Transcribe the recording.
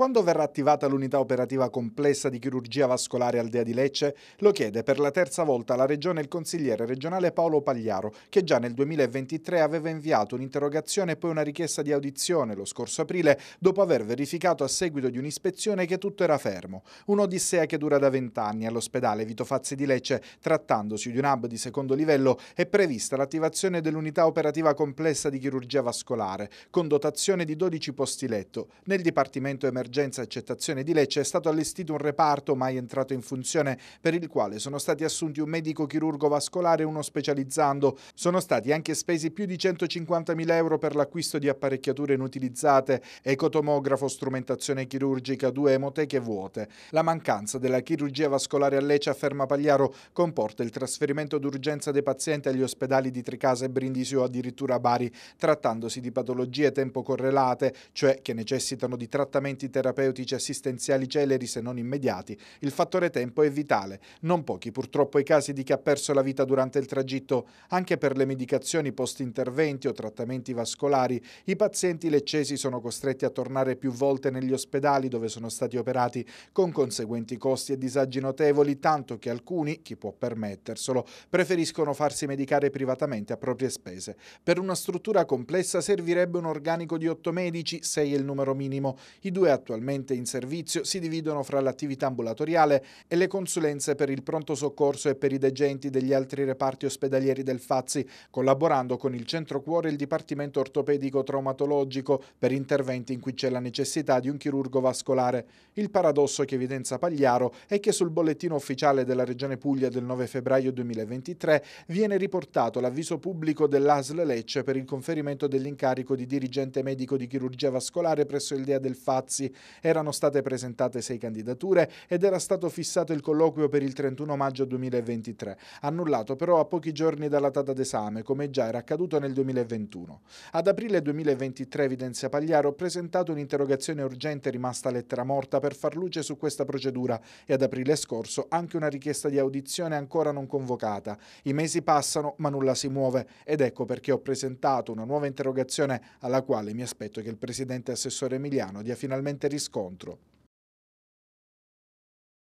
Quando verrà attivata l'unità operativa complessa di chirurgia vascolare Aldea di Lecce? Lo chiede per la terza volta la Regione il consigliere regionale Paolo Pagliaro, che già nel 2023 aveva inviato un'interrogazione e poi una richiesta di audizione lo scorso aprile, dopo aver verificato a seguito di un'ispezione che tutto era fermo. Un'odissea che dura da vent'anni all'ospedale Vito Fazzi di Lecce, trattandosi di un hub di secondo livello, è prevista l'attivazione dell'unità operativa complessa di chirurgia vascolare, con dotazione di 12 posti letto, nel Dipartimento Emergenza emergenza accettazione di Lecce è stato allestito un reparto mai entrato in funzione per il quale sono stati assunti un medico chirurgo vascolare e uno specializzando. Sono stati anche spesi più di 150.000 euro per l'acquisto di apparecchiature inutilizzate, ecotomografo, strumentazione chirurgica, due emoteche vuote. La mancanza della chirurgia vascolare a Lecce, afferma Pagliaro, comporta il trasferimento d'urgenza dei pazienti agli ospedali di Tricasa e Brindisi o addirittura a Bari, trattandosi di patologie tempo correlate, cioè che necessitano di trattamenti terapeutici terapeutici assistenziali celeri se non immediati, il fattore tempo è vitale. Non pochi purtroppo i casi di chi ha perso la vita durante il tragitto, anche per le medicazioni post-interventi o trattamenti vascolari, i pazienti leccesi sono costretti a tornare più volte negli ospedali dove sono stati operati, con conseguenti costi e disagi notevoli, tanto che alcuni, chi può permetterselo, preferiscono farsi medicare privatamente a proprie spese. Per una struttura complessa servirebbe un organico di otto medici, sei è il numero minimo. I due attuali attualmente in servizio si dividono fra l'attività ambulatoriale e le consulenze per il pronto soccorso e per i degenti degli altri reparti ospedalieri del Fazzi, collaborando con il Centro Cuore e il Dipartimento Ortopedico Traumatologico per interventi in cui c'è la necessità di un chirurgo vascolare. Il paradosso che evidenza Pagliaro è che sul bollettino ufficiale della Regione Puglia del 9 febbraio 2023 viene riportato l'avviso pubblico dell'ASL Lecce per il conferimento dell'incarico di dirigente medico di chirurgia vascolare presso il DEA del Fazzi erano state presentate sei candidature ed era stato fissato il colloquio per il 31 maggio 2023, annullato però a pochi giorni dalla data d'esame, come già era accaduto nel 2021. Ad aprile 2023, evidenzia Pagliaro, ho presentato un'interrogazione urgente rimasta lettera morta per far luce su questa procedura e ad aprile scorso anche una richiesta di audizione ancora non convocata. I mesi passano ma nulla si muove ed ecco perché ho presentato una nuova interrogazione alla quale mi aspetto che il presidente assessore Emiliano dia finalmente riscontro.